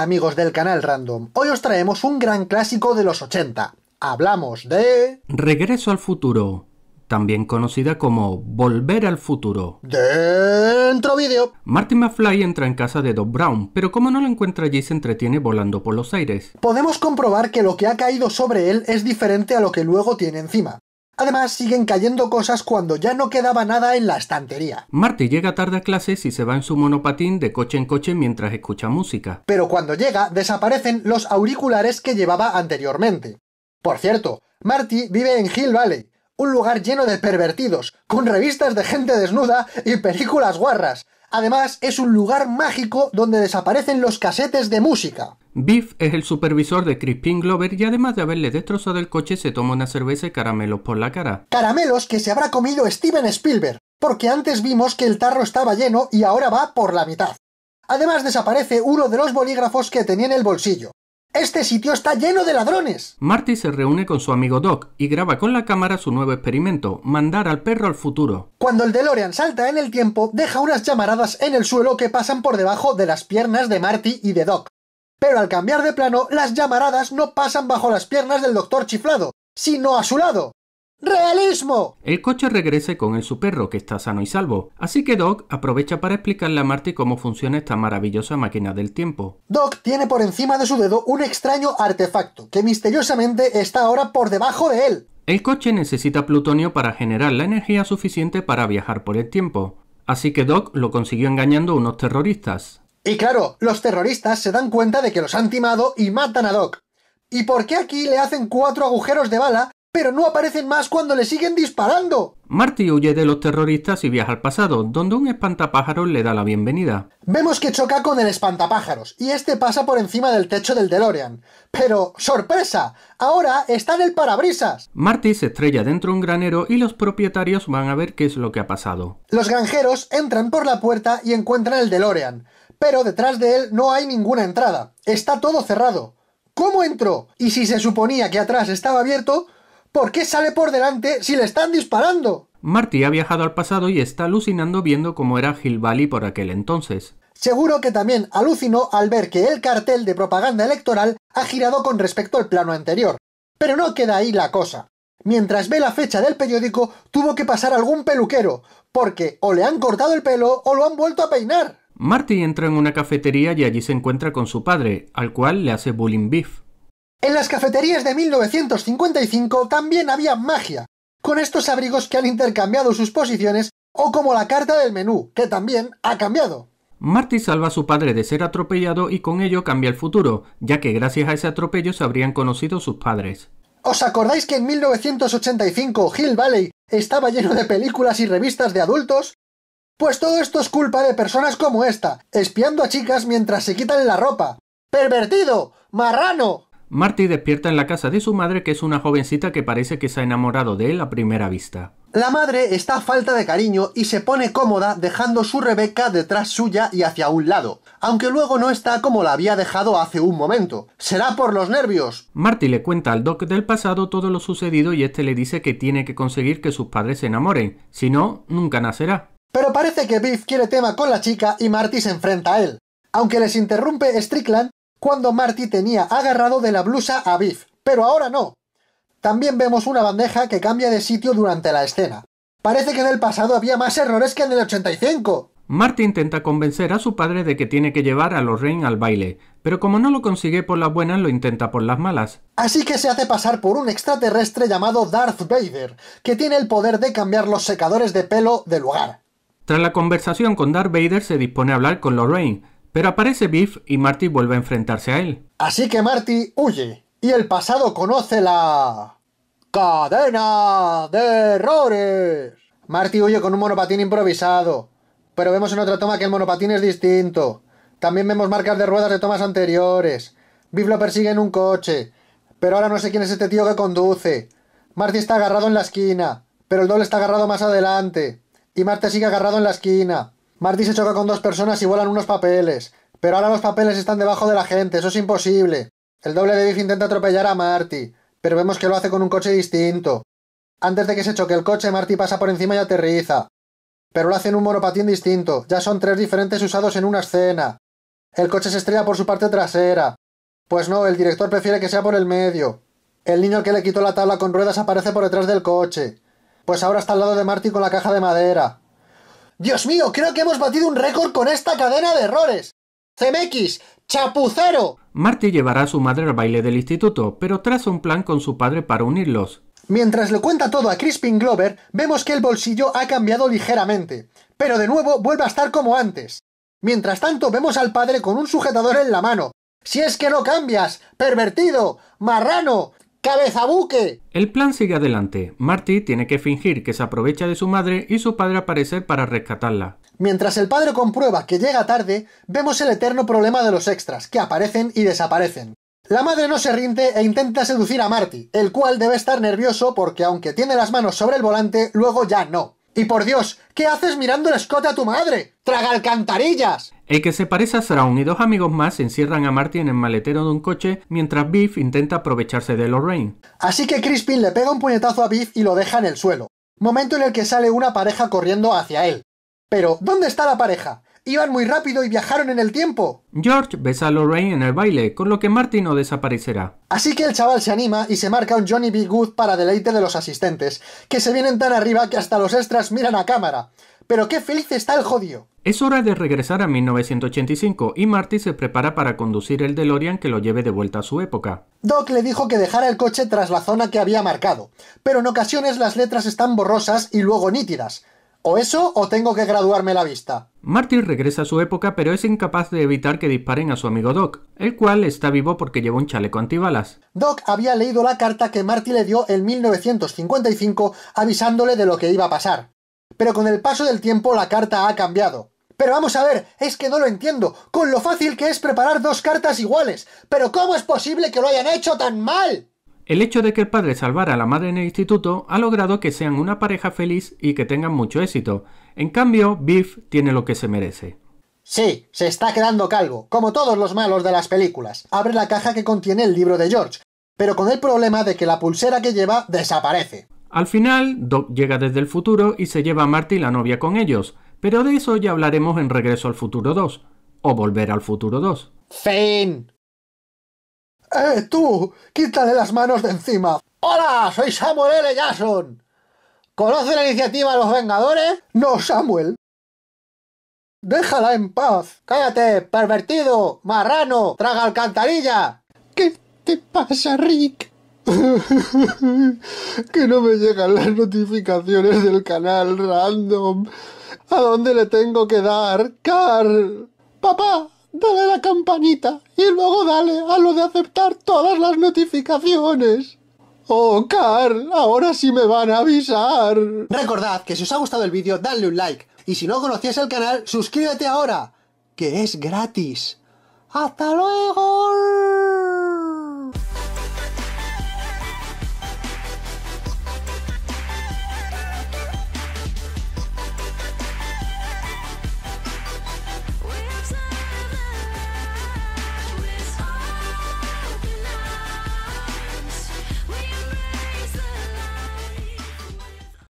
amigos del canal Random, hoy os traemos un gran clásico de los 80. Hablamos de... Regreso al futuro, también conocida como Volver al futuro. Dentro vídeo. Martin McFly entra en casa de Doc Brown, pero como no lo encuentra allí se entretiene volando por los aires. Podemos comprobar que lo que ha caído sobre él es diferente a lo que luego tiene encima. Además, siguen cayendo cosas cuando ya no quedaba nada en la estantería. Marty llega tarde a clases y se va en su monopatín de coche en coche mientras escucha música. Pero cuando llega, desaparecen los auriculares que llevaba anteriormente. Por cierto, Marty vive en Hill Valley, un lugar lleno de pervertidos, con revistas de gente desnuda y películas guarras. Además, es un lugar mágico donde desaparecen los casetes de música. Biff es el supervisor de Crispin Glover y además de haberle destrozado el coche se toma una cerveza y caramelos por la cara. Caramelos que se habrá comido Steven Spielberg, porque antes vimos que el tarro estaba lleno y ahora va por la mitad. Además desaparece uno de los bolígrafos que tenía en el bolsillo. Este sitio está lleno de ladrones. Marty se reúne con su amigo Doc y graba con la cámara su nuevo experimento, mandar al perro al futuro. Cuando el DeLorean salta en el tiempo, deja unas llamaradas en el suelo que pasan por debajo de las piernas de Marty y de Doc. Pero al cambiar de plano, las llamaradas no pasan bajo las piernas del doctor chiflado, sino a su lado. ¡Realismo! El coche regresa con el su perro, que está sano y salvo, así que Doc aprovecha para explicarle a Marty cómo funciona esta maravillosa máquina del tiempo. Doc tiene por encima de su dedo un extraño artefacto, que misteriosamente está ahora por debajo de él. El coche necesita plutonio para generar la energía suficiente para viajar por el tiempo, así que Doc lo consiguió engañando a unos terroristas. Y claro, los terroristas se dan cuenta de que los han timado y matan a Doc. ¿Y por qué aquí le hacen cuatro agujeros de bala, pero no aparecen más cuando le siguen disparando? Marty huye de los terroristas y viaja al pasado, donde un espantapájaros le da la bienvenida. Vemos que choca con el espantapájaros, y este pasa por encima del techo del DeLorean. Pero, ¡sorpresa! Ahora está en el parabrisas. Marty se estrella dentro de un granero y los propietarios van a ver qué es lo que ha pasado. Los granjeros entran por la puerta y encuentran el DeLorean pero detrás de él no hay ninguna entrada. Está todo cerrado. ¿Cómo entró? Y si se suponía que atrás estaba abierto, ¿por qué sale por delante si le están disparando? Marty ha viajado al pasado y está alucinando viendo cómo era Hill por aquel entonces. Seguro que también alucinó al ver que el cartel de propaganda electoral ha girado con respecto al plano anterior. Pero no queda ahí la cosa. Mientras ve la fecha del periódico, tuvo que pasar algún peluquero, porque o le han cortado el pelo o lo han vuelto a peinar. Marty entra en una cafetería y allí se encuentra con su padre, al cual le hace bullying beef. En las cafeterías de 1955 también había magia, con estos abrigos que han intercambiado sus posiciones o como la carta del menú, que también ha cambiado. Marty salva a su padre de ser atropellado y con ello cambia el futuro, ya que gracias a ese atropello se habrían conocido sus padres. ¿Os acordáis que en 1985 Hill Valley estaba lleno de películas y revistas de adultos? Pues todo esto es culpa de personas como esta, espiando a chicas mientras se quitan la ropa. ¡Pervertido! ¡Marrano! Marty despierta en la casa de su madre, que es una jovencita que parece que se ha enamorado de él a primera vista. La madre está a falta de cariño y se pone cómoda dejando su Rebeca detrás suya y hacia un lado, aunque luego no está como la había dejado hace un momento. Será por los nervios. Marty le cuenta al Doc del pasado todo lo sucedido y este le dice que tiene que conseguir que sus padres se enamoren, si no, nunca nacerá. Pero parece que Biff quiere tema con la chica y Marty se enfrenta a él, aunque les interrumpe Strickland cuando Marty tenía agarrado de la blusa a Biff, pero ahora no. También vemos una bandeja que cambia de sitio durante la escena. Parece que en el pasado había más errores que en el 85. Marty intenta convencer a su padre de que tiene que llevar a Lorraine al baile, pero como no lo consigue por las buenas, lo intenta por las malas. Así que se hace pasar por un extraterrestre llamado Darth Vader, que tiene el poder de cambiar los secadores de pelo de lugar. Tras la conversación con Darth Vader se dispone a hablar con Lorraine, pero aparece Biff y Marty vuelve a enfrentarse a él. Así que Marty huye y el pasado conoce la... cadena de errores. Marty huye con un monopatín improvisado, pero vemos en otra toma que el monopatín es distinto. También vemos marcas de ruedas de tomas anteriores. Biff lo persigue en un coche, pero ahora no sé quién es este tío que conduce. Marty está agarrado en la esquina, pero el doble está agarrado más adelante. Y Marte sigue agarrado en la esquina. Marty se choca con dos personas y vuelan unos papeles. Pero ahora los papeles están debajo de la gente, eso es imposible. El doble de Biff intenta atropellar a Marty, pero vemos que lo hace con un coche distinto. Antes de que se choque el coche, Marty pasa por encima y aterriza. Pero lo hace en un monopatín distinto, ya son tres diferentes usados en una escena. El coche se estrella por su parte trasera. Pues no, el director prefiere que sea por el medio. El niño que le quitó la tabla con ruedas aparece por detrás del coche. Pues ahora está al lado de Marty con la caja de madera. Dios mío, creo que hemos batido un récord con esta cadena de errores. CMX, chapucero. Marty llevará a su madre al baile del instituto, pero traza un plan con su padre para unirlos. Mientras le cuenta todo a Crispin Glover, vemos que el bolsillo ha cambiado ligeramente, pero de nuevo vuelve a estar como antes. Mientras tanto, vemos al padre con un sujetador en la mano. Si es que no cambias, pervertido, marrano, buque. El plan sigue adelante. Marty tiene que fingir que se aprovecha de su madre y su padre aparece para rescatarla. Mientras el padre comprueba que llega tarde, vemos el eterno problema de los extras, que aparecen y desaparecen. La madre no se rinde e intenta seducir a Marty, el cual debe estar nervioso porque aunque tiene las manos sobre el volante, luego ya no. Y por Dios, ¿qué haces mirando el escote a tu madre? ¡Traga alcantarillas! El que se parece a Sraun y dos amigos más encierran a Martin en el maletero de un coche mientras Biff intenta aprovecharse de Lorraine. Así que Crispin le pega un puñetazo a Biff y lo deja en el suelo. Momento en el que sale una pareja corriendo hacia él. Pero, ¿dónde está la pareja? Iban muy rápido y viajaron en el tiempo. George besa a Lorraine en el baile, con lo que Marty no desaparecerá. Así que el chaval se anima y se marca un Johnny B. Good para deleite de los asistentes, que se vienen tan arriba que hasta los extras miran a cámara. Pero qué feliz está el jodido. Es hora de regresar a 1985 y Marty se prepara para conducir el DeLorean que lo lleve de vuelta a su época. Doc le dijo que dejara el coche tras la zona que había marcado, pero en ocasiones las letras están borrosas y luego nítidas. O eso o tengo que graduarme la vista. Marty regresa a su época pero es incapaz de evitar que disparen a su amigo Doc, el cual está vivo porque lleva un chaleco antibalas. Doc había leído la carta que Marty le dio en 1955 avisándole de lo que iba a pasar. Pero con el paso del tiempo la carta ha cambiado. Pero vamos a ver, es que no lo entiendo, con lo fácil que es preparar dos cartas iguales. Pero ¿cómo es posible que lo hayan hecho tan mal? El hecho de que el padre salvara a la madre en el instituto ha logrado que sean una pareja feliz y que tengan mucho éxito. En cambio, Biff tiene lo que se merece. Sí, se está quedando calvo, como todos los malos de las películas. Abre la caja que contiene el libro de George, pero con el problema de que la pulsera que lleva desaparece. Al final, Doc llega desde el futuro y se lleva a Marty y la novia con ellos, pero de eso ya hablaremos en Regreso al Futuro 2, o Volver al Futuro 2. Fin. ¡Eh, tú! ¡Quítale las manos de encima! ¡Hola! Soy Samuel L. Jason. ¿Conoce la iniciativa Los Vengadores? No, Samuel. Déjala en paz. Cállate, pervertido, marrano, traga alcantarilla. ¿Qué te pasa, Rick? que no me llegan las notificaciones del canal random. ¿A dónde le tengo que dar? Carl. Papá, dale la campanita y luego dale a lo de aceptar todas las notificaciones. Oh, Carl, ahora sí me van a avisar. Recordad que si os ha gustado el vídeo, dadle un like. Y si no conocías el canal, suscríbete ahora, que es gratis. ¡Hasta luego!